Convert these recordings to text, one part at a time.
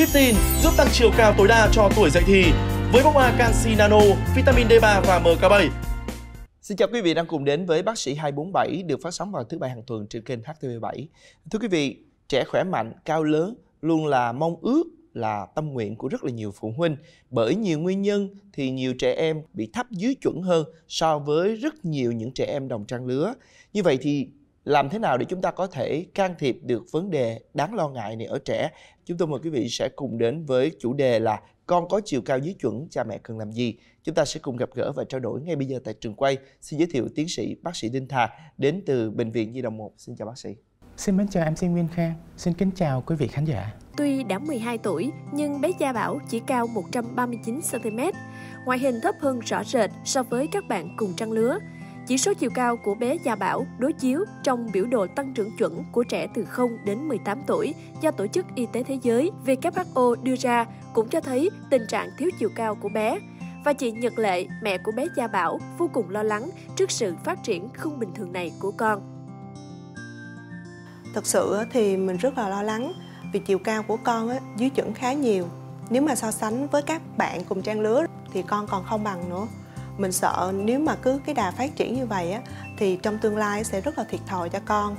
Viptin giúp tăng chiều cao tối đa cho tuổi dậy thì với bóng A canxi nano, vitamin D3 và MK7. Xin chào quý vị đang cùng đến với Bác sĩ 247 được phát sóng vào thứ bảy hàng tuần trên kênh HTV7. Thưa quý vị, trẻ khỏe mạnh, cao lớn luôn là mong ước là tâm nguyện của rất là nhiều phụ huynh. Bởi nhiều nguyên nhân thì nhiều trẻ em bị thấp dưới chuẩn hơn so với rất nhiều những trẻ em đồng trang lứa. Như vậy thì làm thế nào để chúng ta có thể can thiệp được vấn đề đáng lo ngại này ở trẻ chúng tôi mời quý vị sẽ cùng đến với chủ đề là con có chiều cao dưới chuẩn cha mẹ cần làm gì chúng ta sẽ cùng gặp gỡ và trao đổi ngay bây giờ tại trường quay xin giới thiệu tiến sĩ bác sĩ đinh thà đến từ bệnh viện nhi đồng 1 xin chào bác sĩ Xin mến chào MC Nguyên Khang, xin kính chào quý vị khán giả. Tuy đã 12 tuổi, nhưng bé Gia Bảo chỉ cao 139cm. Ngoại hình thấp hơn rõ rệt so với các bạn cùng trang lứa, chỉ số chiều cao của bé Gia Bảo đối chiếu trong biểu đồ tăng trưởng chuẩn của trẻ từ 0 đến 18 tuổi do Tổ chức Y tế Thế giới WHO đưa ra cũng cho thấy tình trạng thiếu chiều cao của bé. Và chị Nhật Lệ, mẹ của bé Gia Bảo, vô cùng lo lắng trước sự phát triển không bình thường này của con. Thật sự thì mình rất là lo lắng vì chiều cao của con dưới chuẩn khá nhiều. Nếu mà so sánh với các bạn cùng trang lứa thì con còn không bằng nữa mình sợ nếu mà cứ cái đà phát triển như vậy á thì trong tương lai sẽ rất là thiệt thòi cho con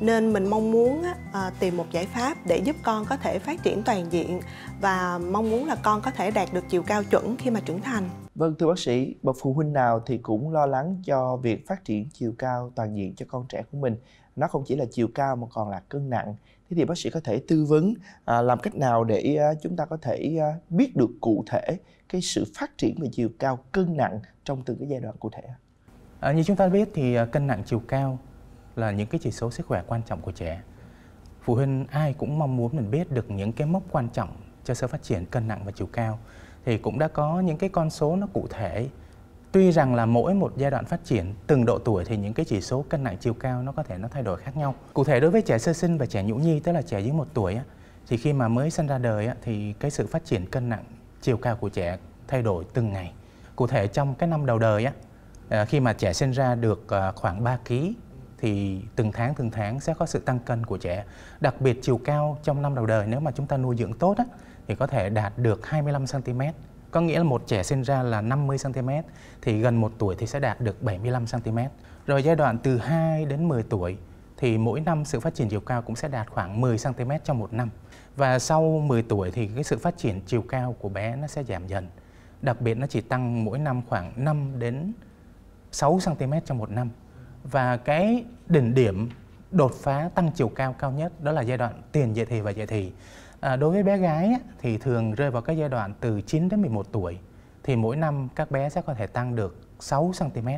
nên mình mong muốn à, tìm một giải pháp để giúp con có thể phát triển toàn diện và mong muốn là con có thể đạt được chiều cao chuẩn khi mà trưởng thành Vâng, thưa bác sĩ, bậc phụ huynh nào thì cũng lo lắng cho việc phát triển chiều cao toàn diện cho con trẻ của mình. Nó không chỉ là chiều cao mà còn là cân nặng. Thế thì bác sĩ có thể tư vấn à, làm cách nào để à, chúng ta có thể à, biết được cụ thể cái sự phát triển về chiều cao cân nặng trong từng cái giai đoạn cụ thể? À, như chúng ta biết thì à, cân nặng chiều cao là những cái chỉ số sức khỏe quan trọng của trẻ. Phụ huynh ai cũng mong muốn mình biết được những cái mốc quan trọng cho sự phát triển cân nặng và chiều cao thì cũng đã có những cái con số nó cụ thể tuy rằng là mỗi một giai đoạn phát triển từng độ tuổi thì những cái chỉ số cân nặng chiều cao nó có thể nó thay đổi khác nhau cụ thể đối với trẻ sơ sinh và trẻ nhũ nhi tức là trẻ dưới một tuổi thì khi mà mới sinh ra đời thì cái sự phát triển cân nặng chiều cao của trẻ thay đổi từng ngày cụ thể trong cái năm đầu đời à, khi mà trẻ sinh ra được à, khoảng 3 kg thì từng tháng từng tháng sẽ có sự tăng cân của trẻ đặc biệt chiều cao trong năm đầu đời nếu mà chúng ta nuôi dưỡng tốt á, thì có thể đạt được 25 cm. Có nghĩa là một trẻ sinh ra là 50 cm thì gần một tuổi thì sẽ đạt được 75 cm. Rồi giai đoạn từ 2 đến 10 tuổi thì mỗi năm sự phát triển chiều cao cũng sẽ đạt khoảng 10 cm trong một năm. Và sau 10 tuổi thì cái sự phát triển chiều cao của bé nó sẽ giảm dần. Đặc biệt nó chỉ tăng mỗi năm khoảng 5 đến 6 cm trong một năm. Và cái đỉnh điểm đột phá tăng chiều cao cao nhất đó là giai đoạn tiền dậy thì và dậy thì À, đối với bé gái thì thường rơi vào các giai đoạn từ 9 đến 11 tuổi thì mỗi năm các bé sẽ có thể tăng được 6 cm.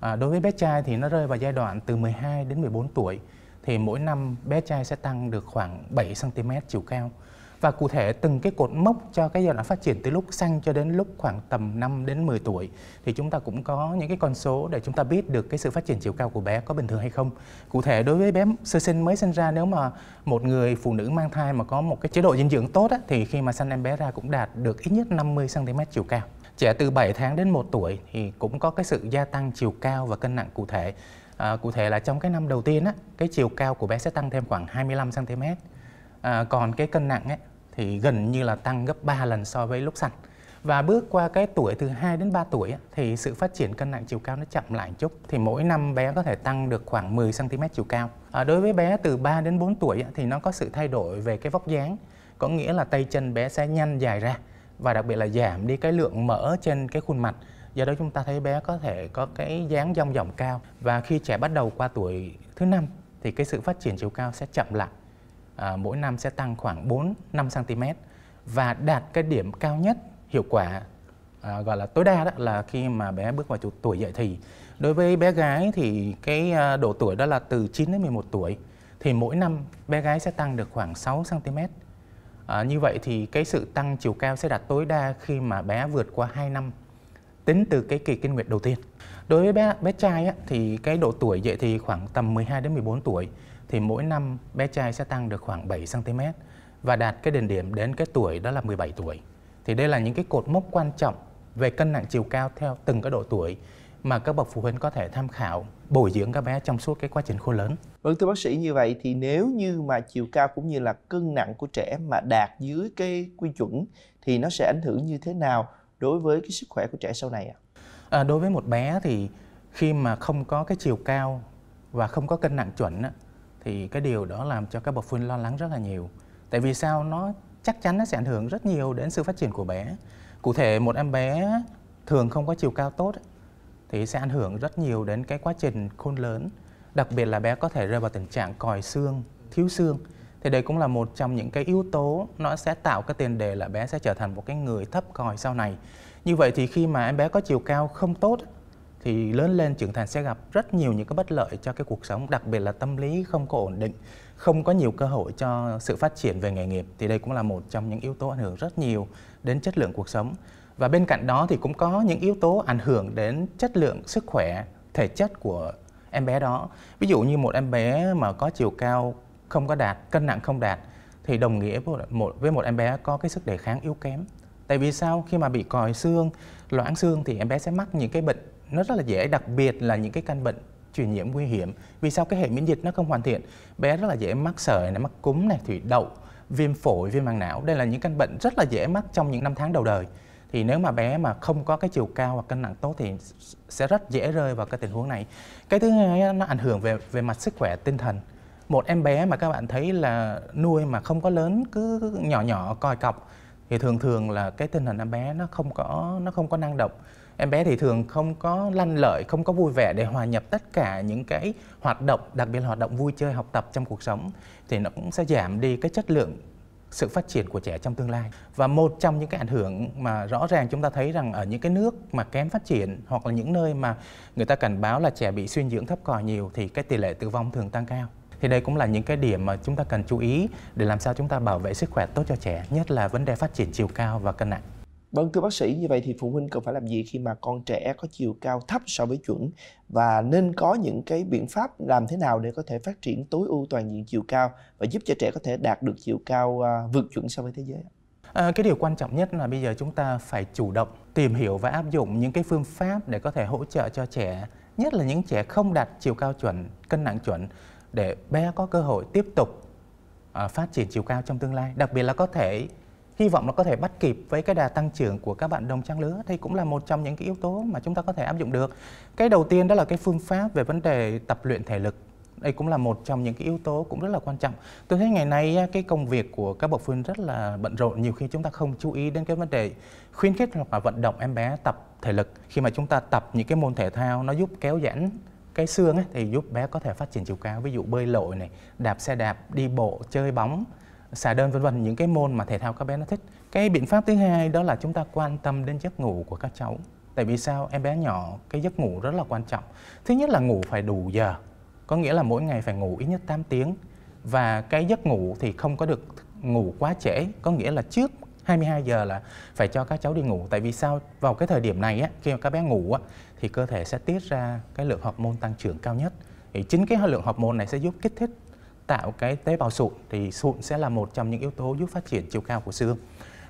À, đối với bé trai thì nó rơi vào giai đoạn từ 12 đến 14 tuổi thì mỗi năm bé trai sẽ tăng được khoảng 7 cm chiều cao và cụ thể từng cái cột mốc cho cái giai đoạn phát triển từ lúc xanh cho đến lúc khoảng tầm 5 đến 10 tuổi thì chúng ta cũng có những cái con số để chúng ta biết được cái sự phát triển chiều cao của bé có bình thường hay không. Cụ thể đối với bé sơ sinh mới sinh ra nếu mà một người phụ nữ mang thai mà có một cái chế độ dinh dưỡng tốt á, thì khi mà sinh em bé ra cũng đạt được ít nhất 50 cm chiều cao. Trẻ từ 7 tháng đến 1 tuổi thì cũng có cái sự gia tăng chiều cao và cân nặng cụ thể. À, cụ thể là trong cái năm đầu tiên á, cái chiều cao của bé sẽ tăng thêm khoảng 25 cm. À, còn cái cân nặng ấy, thì gần như là tăng gấp 3 lần so với lúc sanh và bước qua cái tuổi từ 2 đến 3 tuổi thì sự phát triển cân nặng chiều cao nó chậm lại chút thì mỗi năm bé có thể tăng được khoảng 10 cm chiều cao. À, đối với bé từ 3 đến 4 tuổi thì nó có sự thay đổi về cái vóc dáng, có nghĩa là tay chân bé sẽ nhanh dài ra và đặc biệt là giảm đi cái lượng mỡ trên cái khuôn mặt. Do đó chúng ta thấy bé có thể có cái dáng dong dỏng cao và khi trẻ bắt đầu qua tuổi thứ năm thì cái sự phát triển chiều cao sẽ chậm lại à, mỗi năm sẽ tăng khoảng 4 5 cm và đạt cái điểm cao nhất hiệu quả à, gọi là tối đa đó là khi mà bé bước vào tuổi dậy thì. Đối với bé gái thì cái à, độ tuổi đó là từ 9 đến 11 tuổi thì mỗi năm bé gái sẽ tăng được khoảng 6 cm. À, như vậy thì cái sự tăng chiều cao sẽ đạt tối đa khi mà bé vượt qua 2 năm tính từ cái kỳ kinh nguyệt đầu tiên. Đối với bé bé trai á, thì cái độ tuổi dậy thì khoảng tầm 12 đến 14 tuổi thì mỗi năm bé trai sẽ tăng được khoảng 7 cm và đạt cái đỉnh điểm đến cái tuổi đó là 17 tuổi. Thì đây là những cái cột mốc quan trọng về cân nặng chiều cao theo từng cái độ tuổi mà các bậc phụ huynh có thể tham khảo bồi dưỡng các bé trong suốt cái quá trình khôn lớn. Vâng thưa bác sĩ như vậy thì nếu như mà chiều cao cũng như là cân nặng của trẻ mà đạt dưới cái quy chuẩn thì nó sẽ ảnh hưởng như thế nào đối với cái sức khỏe của trẻ sau này ạ? À? à, đối với một bé thì khi mà không có cái chiều cao và không có cân nặng chuẩn thì cái điều đó làm cho các bậc phụ huynh lo lắng rất là nhiều tại vì sao nó chắc chắn nó sẽ ảnh hưởng rất nhiều đến sự phát triển của bé cụ thể một em bé thường không có chiều cao tốt thì sẽ ảnh hưởng rất nhiều đến cái quá trình khôn lớn đặc biệt là bé có thể rơi vào tình trạng còi xương thiếu xương thì đây cũng là một trong những cái yếu tố nó sẽ tạo cái tiền đề là bé sẽ trở thành một cái người thấp còi sau này như vậy thì khi mà em bé có chiều cao không tốt thì lớn lên trưởng thành sẽ gặp rất nhiều những cái bất lợi cho cái cuộc sống đặc biệt là tâm lý không có ổn định không có nhiều cơ hội cho sự phát triển về nghề nghiệp thì đây cũng là một trong những yếu tố ảnh hưởng rất nhiều đến chất lượng cuộc sống và bên cạnh đó thì cũng có những yếu tố ảnh hưởng đến chất lượng sức khỏe thể chất của em bé đó ví dụ như một em bé mà có chiều cao không có đạt cân nặng không đạt thì đồng nghĩa với một, em bé có cái sức đề kháng yếu kém tại vì sao khi mà bị còi xương loãng xương thì em bé sẽ mắc những cái bệnh nó rất là dễ đặc biệt là những cái căn bệnh truyền nhiễm nguy hiểm vì sao cái hệ miễn dịch nó không hoàn thiện bé rất là dễ mắc sởi này mắc cúm này thủy đậu viêm phổi viêm màng não đây là những căn bệnh rất là dễ mắc trong những năm tháng đầu đời thì nếu mà bé mà không có cái chiều cao hoặc cân nặng tốt thì sẽ rất dễ rơi vào cái tình huống này cái thứ hai nó ảnh hưởng về về mặt sức khỏe tinh thần một em bé mà các bạn thấy là nuôi mà không có lớn cứ nhỏ nhỏ coi cọc thì thường thường là cái tinh thần em bé nó không có nó không có năng động em bé thì thường không có lanh lợi không có vui vẻ để hòa nhập tất cả những cái hoạt động đặc biệt là hoạt động vui chơi học tập trong cuộc sống thì nó cũng sẽ giảm đi cái chất lượng sự phát triển của trẻ trong tương lai và một trong những cái ảnh hưởng mà rõ ràng chúng ta thấy rằng ở những cái nước mà kém phát triển hoặc là những nơi mà người ta cảnh báo là trẻ bị suy dưỡng thấp còi nhiều thì cái tỷ lệ tử vong thường tăng cao thì đây cũng là những cái điểm mà chúng ta cần chú ý để làm sao chúng ta bảo vệ sức khỏe tốt cho trẻ nhất là vấn đề phát triển chiều cao và cân nặng Vâng thưa bác sĩ, như vậy thì phụ huynh cần phải làm gì khi mà con trẻ có chiều cao thấp so với chuẩn và nên có những cái biện pháp làm thế nào để có thể phát triển tối ưu toàn diện chiều cao và giúp cho trẻ có thể đạt được chiều cao à, vượt chuẩn so với thế giới? À, cái điều quan trọng nhất là bây giờ chúng ta phải chủ động tìm hiểu và áp dụng những cái phương pháp để có thể hỗ trợ cho trẻ, nhất là những trẻ không đạt chiều cao chuẩn, cân nặng chuẩn để bé có cơ hội tiếp tục à, phát triển chiều cao trong tương lai, đặc biệt là có thể hy vọng là có thể bắt kịp với cái đà tăng trưởng của các bạn đồng trang lứa thì cũng là một trong những cái yếu tố mà chúng ta có thể áp dụng được cái đầu tiên đó là cái phương pháp về vấn đề tập luyện thể lực đây cũng là một trong những cái yếu tố cũng rất là quan trọng tôi thấy ngày nay cái công việc của các bậc phụ huynh rất là bận rộn nhiều khi chúng ta không chú ý đến cái vấn đề khuyến khích hoặc là vận động em bé tập thể lực khi mà chúng ta tập những cái môn thể thao nó giúp kéo giãn cái xương ấy, thì giúp bé có thể phát triển chiều cao ví dụ bơi lội này đạp xe đạp đi bộ chơi bóng xà đơn vân vân những cái môn mà thể thao các bé nó thích cái biện pháp thứ hai đó là chúng ta quan tâm đến giấc ngủ của các cháu tại vì sao em bé nhỏ cái giấc ngủ rất là quan trọng thứ nhất là ngủ phải đủ giờ có nghĩa là mỗi ngày phải ngủ ít nhất 8 tiếng và cái giấc ngủ thì không có được ngủ quá trễ có nghĩa là trước 22 giờ là phải cho các cháu đi ngủ tại vì sao vào cái thời điểm này á, khi mà các bé ngủ á, thì cơ thể sẽ tiết ra cái lượng hormone tăng trưởng cao nhất thì chính cái lượng hormone này sẽ giúp kích thích tạo cái tế bào sụn thì sụn sẽ là một trong những yếu tố giúp phát triển chiều cao của xương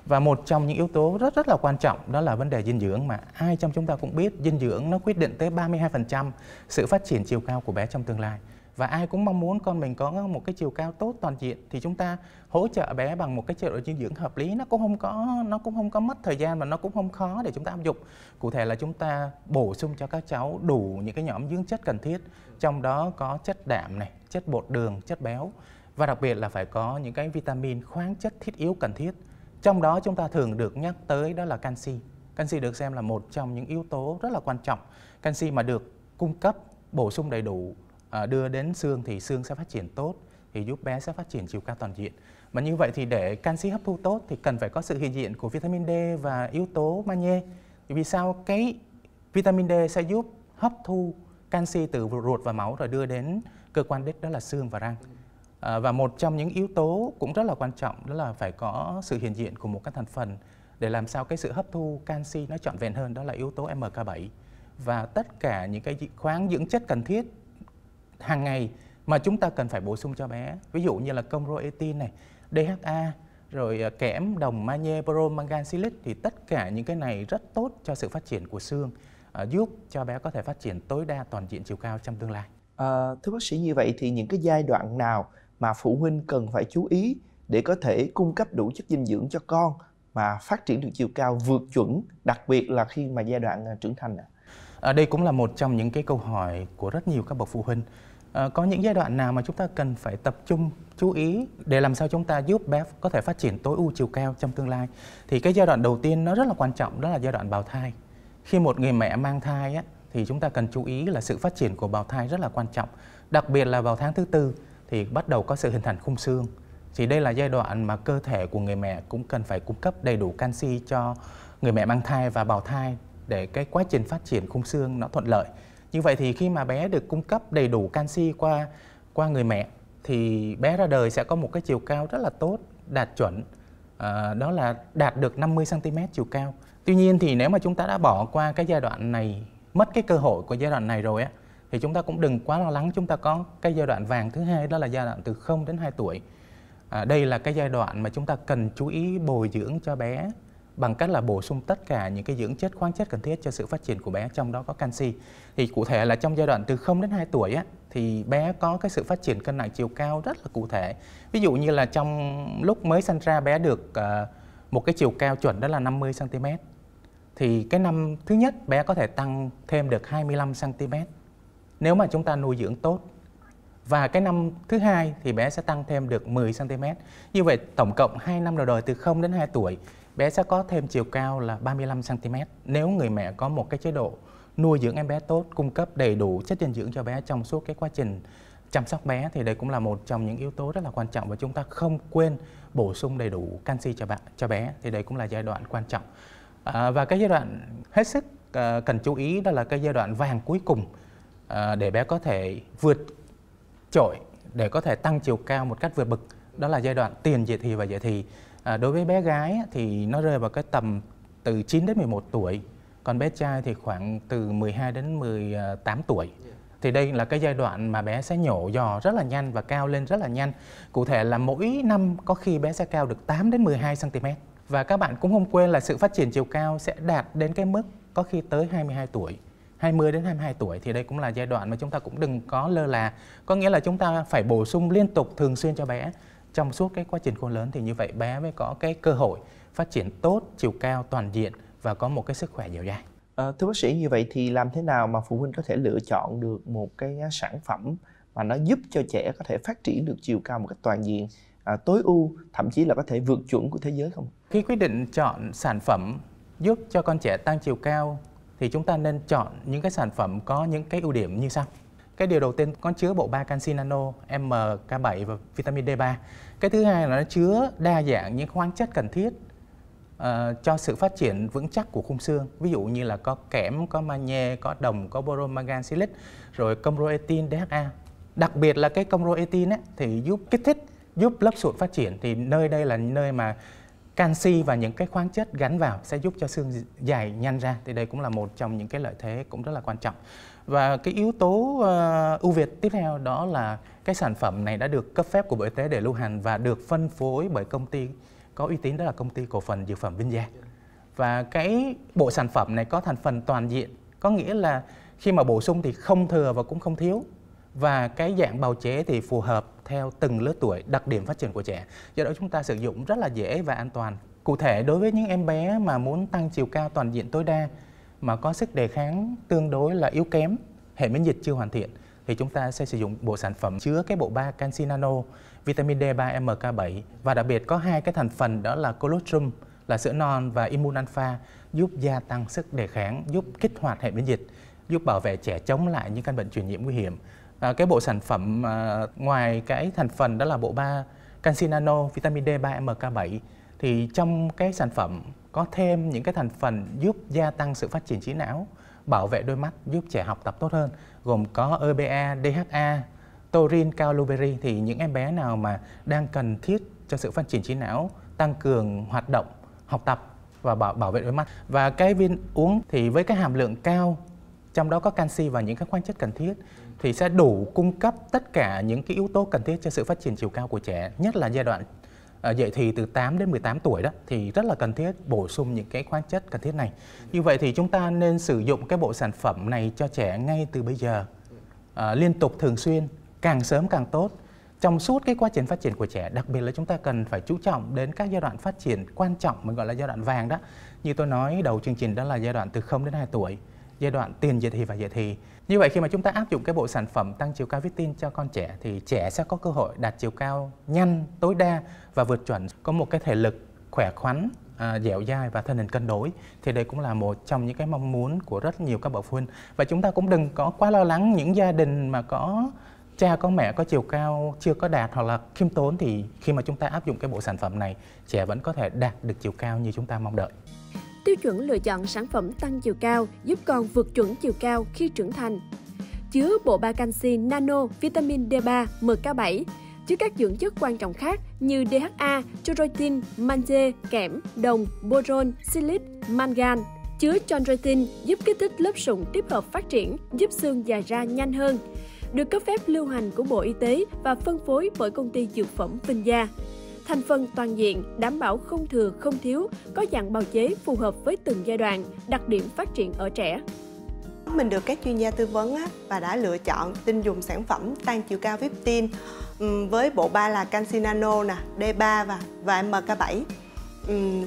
và một trong những yếu tố rất rất là quan trọng đó là vấn đề dinh dưỡng mà ai trong chúng ta cũng biết dinh dưỡng nó quyết định tới 32% sự phát triển chiều cao của bé trong tương lai và ai cũng mong muốn con mình có một cái chiều cao tốt toàn diện thì chúng ta hỗ trợ bé bằng một cái chế độ dinh dưỡng hợp lý nó cũng không có nó cũng không có mất thời gian và nó cũng không khó để chúng ta áp dụng cụ thể là chúng ta bổ sung cho các cháu đủ những cái nhóm dưỡng chất cần thiết trong đó có chất đạm này chất bột đường chất béo và đặc biệt là phải có những cái vitamin khoáng chất thiết yếu cần thiết trong đó chúng ta thường được nhắc tới đó là canxi canxi được xem là một trong những yếu tố rất là quan trọng canxi mà được cung cấp bổ sung đầy đủ Ờ, đưa đến xương thì xương sẽ phát triển tốt thì giúp bé sẽ phát triển chiều cao toàn diện. Mà như vậy thì để canxi hấp thu tốt thì cần phải có sự hiện diện của vitamin D và yếu tố magie. Vì sao cái vitamin D sẽ giúp hấp thu canxi từ ruột và máu rồi đưa đến cơ quan đích đó là xương và răng. À, và một trong những yếu tố cũng rất là quan trọng đó là phải có sự hiện diện của một cái thành phần để làm sao cái sự hấp thu canxi nó trọn vẹn hơn đó là yếu tố MK7 và tất cả những cái khoáng dưỡng chất cần thiết hàng ngày mà chúng ta cần phải bổ sung cho bé ví dụ như là công rô protein này DHA rồi à, kẽm đồng magie brom mangan silic thì tất cả những cái này rất tốt cho sự phát triển của xương à, giúp cho bé có thể phát triển tối đa toàn diện chiều cao trong tương lai à, thưa bác sĩ như vậy thì những cái giai đoạn nào mà phụ huynh cần phải chú ý để có thể cung cấp đủ chất dinh dưỡng cho con mà phát triển được chiều cao vượt chuẩn đặc biệt là khi mà giai đoạn à, trưởng thành ạ à, đây cũng là một trong những cái câu hỏi của rất nhiều các bậc phụ huynh Ờ, có những giai đoạn nào mà chúng ta cần phải tập trung chú ý để làm sao chúng ta giúp bé có thể phát triển tối ưu chiều cao trong tương lai thì cái giai đoạn đầu tiên nó rất là quan trọng đó là giai đoạn bào thai khi một người mẹ mang thai á, thì chúng ta cần chú ý là sự phát triển của bào thai rất là quan trọng đặc biệt là vào tháng thứ tư thì bắt đầu có sự hình thành khung xương thì đây là giai đoạn mà cơ thể của người mẹ cũng cần phải cung cấp đầy đủ canxi cho người mẹ mang thai và bào thai để cái quá trình phát triển khung xương nó thuận lợi như vậy thì khi mà bé được cung cấp đầy đủ canxi qua qua người mẹ thì bé ra đời sẽ có một cái chiều cao rất là tốt đạt chuẩn à, đó là đạt được 50 cm chiều cao tuy nhiên thì nếu mà chúng ta đã bỏ qua cái giai đoạn này mất cái cơ hội của giai đoạn này rồi á thì chúng ta cũng đừng quá lo lắng chúng ta có cái giai đoạn vàng thứ hai đó là giai đoạn từ 0 đến 2 tuổi à, đây là cái giai đoạn mà chúng ta cần chú ý bồi dưỡng cho bé bằng cách là bổ sung tất cả những cái dưỡng chất khoáng chất cần thiết cho sự phát triển của bé trong đó có canxi thì cụ thể là trong giai đoạn từ 0 đến 2 tuổi á, thì bé có cái sự phát triển cân nặng chiều cao rất là cụ thể ví dụ như là trong lúc mới sinh ra bé được ờ, một cái chiều cao chuẩn đó là 50 cm thì cái năm thứ nhất bé có thể tăng thêm được 25 cm nếu mà chúng ta nuôi dưỡng tốt và cái năm thứ hai thì bé sẽ tăng thêm được 10 cm. Như vậy tổng cộng 2 năm đầu đời từ 0 đến 2 tuổi bé sẽ có thêm chiều cao là 35 cm nếu người mẹ có một cái chế độ nuôi dưỡng em bé tốt, cung cấp đầy đủ chất dinh dưỡng cho bé trong suốt cái quá trình chăm sóc bé thì đây cũng là một trong những yếu tố rất là quan trọng và chúng ta không quên bổ sung đầy đủ canxi cho bạn cho bé thì đây cũng là giai đoạn quan trọng à, và cái giai đoạn hết sức à, cần chú ý đó là cái giai đoạn vàng cuối cùng à, để bé có thể vượt trội để có thể tăng chiều cao một cách vượt bậc, đó là giai đoạn tiền dậy thì và dậy thì À, đối với bé gái thì nó rơi vào cái tầm từ 9 đến 11 tuổi, còn bé trai thì khoảng từ 12 đến 18 tuổi. Thì đây là cái giai đoạn mà bé sẽ nhổ giò rất là nhanh và cao lên rất là nhanh. Cụ thể là mỗi năm có khi bé sẽ cao được 8 đến 12 cm. Và các bạn cũng không quên là sự phát triển chiều cao sẽ đạt đến cái mức có khi tới 22 tuổi. 20 đến 22 tuổi thì đây cũng là giai đoạn mà chúng ta cũng đừng có lơ là. Có nghĩa là chúng ta phải bổ sung liên tục thường xuyên cho bé trong suốt cái quá trình khôn lớn thì như vậy bé mới có cái cơ hội phát triển tốt, chiều cao toàn diện và có một cái sức khỏe dẻo dai. À, thưa bác sĩ như vậy thì làm thế nào mà phụ huynh có thể lựa chọn được một cái sản phẩm mà nó giúp cho trẻ có thể phát triển được chiều cao một cách toàn diện à, tối ưu thậm chí là có thể vượt chuẩn của thế giới không? Khi quyết định chọn sản phẩm giúp cho con trẻ tăng chiều cao thì chúng ta nên chọn những cái sản phẩm có những cái ưu điểm như sau cái điều đầu tiên có chứa bộ ba canxi nano MK7 và vitamin D3 cái thứ hai là nó chứa đa dạng những khoáng chất cần thiết uh, cho sự phát triển vững chắc của khung xương ví dụ như là có kẽm có magie có đồng có boron mangan silic rồi comroetin DHA đặc biệt là cái comroetin thì giúp kích thích giúp lớp sụn phát triển thì nơi đây là nơi mà canxi và những cái khoáng chất gắn vào sẽ giúp cho xương dày nhanh ra thì đây cũng là một trong những cái lợi thế cũng rất là quan trọng và cái yếu tố ờ, ưu việt tiếp theo đó là cái sản phẩm này đã được cấp phép của bộ y tế để lưu hành và được phân phối bởi công ty có uy tín đó là công ty cổ phần dược phẩm Vinh Gia và cái bộ sản phẩm này có thành phần toàn diện có nghĩa là khi mà bổ sung thì không thừa và cũng không thiếu và cái dạng bào chế thì phù hợp theo từng lứa tuổi, đặc điểm phát triển của trẻ. Do đó chúng ta sử dụng rất là dễ và an toàn. Cụ thể đối với những em bé mà muốn tăng chiều cao toàn diện tối đa mà có sức đề kháng tương đối là yếu kém, hệ miễn dịch chưa hoàn thiện thì chúng ta sẽ sử dụng bộ sản phẩm chứa cái bộ ba canxi nano, vitamin D3 MK7 và đặc biệt có hai cái thành phần đó là colostrum là sữa non và immun alpha giúp gia tăng sức đề kháng, giúp kích hoạt hệ miễn dịch, giúp bảo vệ trẻ chống lại những căn bệnh truyền nhiễm nguy hiểm à, cái bộ sản phẩm à, ngoài cái thành phần đó là bộ ba canxi nano vitamin D 3 MK7 thì trong cái sản phẩm có thêm những cái thành phần giúp gia tăng sự phát triển trí não, bảo vệ đôi mắt, giúp trẻ học tập tốt hơn, gồm có EPA, DHA, taurin, cao blueberry thì những em bé nào mà đang cần thiết cho sự phát triển trí não, tăng cường hoạt động, học tập và bảo, bảo vệ đôi mắt. Và cái viên uống thì với cái hàm lượng cao trong đó có canxi và những các khoáng chất cần thiết thì sẽ đủ cung cấp tất cả những cái yếu tố cần thiết cho sự phát triển chiều cao của trẻ, nhất là giai đoạn ờ, dậy thì từ 8 đến 18 tuổi đó thì rất là cần thiết bổ sung những cái khoáng chất cần thiết này. Như vậy thì chúng ta nên sử dụng cái bộ sản phẩm này cho trẻ ngay từ bây giờ. À, liên tục thường xuyên, càng sớm càng tốt. Trong suốt cái quá trình phát triển của trẻ, đặc biệt là chúng ta cần phải chú trọng đến các giai đoạn phát triển quan trọng mình gọi là giai đoạn vàng đó. Như tôi nói đầu chương trình đó là giai đoạn từ 0 đến 2 tuổi giai đoạn tiền dậy thì và dậy thì. Như vậy khi mà chúng ta áp dụng cái bộ sản phẩm tăng chiều cao Victin cho con trẻ thì trẻ sẽ có cơ hội đạt chiều cao nhanh, tối đa và vượt chuẩn, có một cái thể lực khỏe khoắn, à, dẻo dai và thân hình cân đối thì đây cũng là một trong những cái mong muốn của rất nhiều các bậc phụ huynh và chúng ta cũng đừng có quá lo lắng những gia đình mà có cha có mẹ có chiều cao chưa có đạt hoặc là khiêm tốn thì khi mà chúng ta áp dụng cái bộ sản phẩm này trẻ vẫn có thể đạt được chiều cao như chúng ta mong đợi Tiêu chuẩn lựa chọn sản phẩm tăng chiều cao giúp con vượt chuẩn chiều cao khi trưởng thành. Chứa bộ ba canxi nano, vitamin D3, MK7, chứa các dưỡng chất quan trọng khác như DHA, chorotin, mangie, kẽm, đồng, boron, silic, mangan. Chứa chondroitin giúp kích thích lớp sụn tiếp hợp phát triển, giúp xương già ra nhanh hơn. Được cấp phép lưu hành của Bộ Y tế và phân phối bởi công ty dược phẩm Vinh Gia thành phần toàn diện, đảm bảo không thừa không thiếu, có dạng bào chế phù hợp với từng giai đoạn, đặc điểm phát triển ở trẻ. Mình được các chuyên gia tư vấn và đã lựa chọn tinh dùng sản phẩm tăng chiều cao Viptin với bộ ba là canxi nè, D3 và và MK7.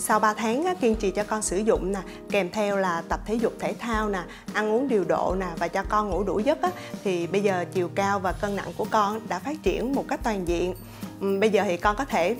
sau 3 tháng kiên trì cho con sử dụng nè kèm theo là tập thể dục thể thao nè ăn uống điều độ nè và cho con ngủ đủ giấc thì bây giờ chiều cao và cân nặng của con đã phát triển một cách toàn diện bây giờ thì con có thể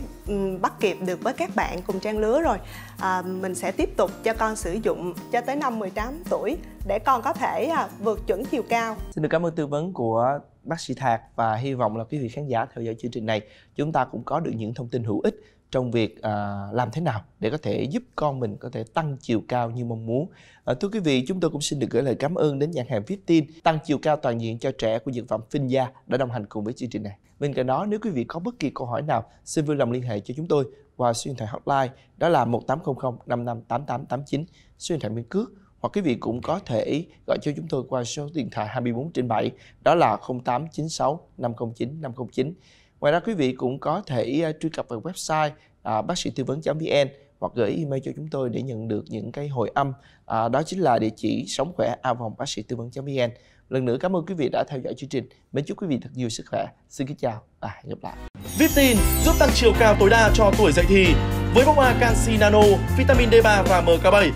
bắt kịp được với các bạn cùng trang lứa rồi à, mình sẽ tiếp tục cho con sử dụng cho tới năm 18 tuổi để con có thể à, vượt chuẩn chiều cao xin được cảm ơn tư vấn của bác sĩ Thạc và hy vọng là quý vị khán giả theo dõi chương trình này chúng ta cũng có được những thông tin hữu ích trong việc à, làm thế nào để có thể giúp con mình có thể tăng chiều cao như mong muốn. À, thưa quý vị, chúng tôi cũng xin được gửi lời cảm ơn đến nhãn hàng Fifteen tăng chiều cao toàn diện cho trẻ của dược phẩm Finja đã đồng hành cùng với chương trình này. Bên cạnh đó, nếu quý vị có bất kỳ câu hỏi nào, xin vui lòng liên hệ cho chúng tôi qua số điện thoại hotline đó là 1800 55 8889 số điện thoại minh cước hoặc quý vị cũng có thể gọi cho chúng tôi qua số điện thoại 24 trên 7 đó là 0896 509 509. Ngoài ra quý vị cũng có thể à, truy cập vào website à, bác sĩ tư vấn.vn hoặc gửi email cho chúng tôi để nhận được những cái hồi âm à, đó chính là địa chỉ sống khỏe a vòng bác sĩ tư vấn.vn Lần nữa cảm ơn quý vị đã theo dõi chương trình. Mến chúc quý vị thật nhiều sức khỏe. Xin kính chào và hẹn gặp lại. Viptin giúp tăng chiều cao tối đa cho tuổi dậy thì với bóng A canxi nano, vitamin D3 và MK7.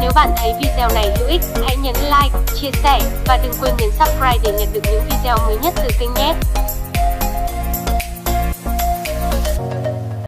Nếu bạn thấy video này hữu ích, hãy nhấn like, chia sẻ và đừng quên nhấn subscribe để nhận được những video mới nhất từ kênh nhé.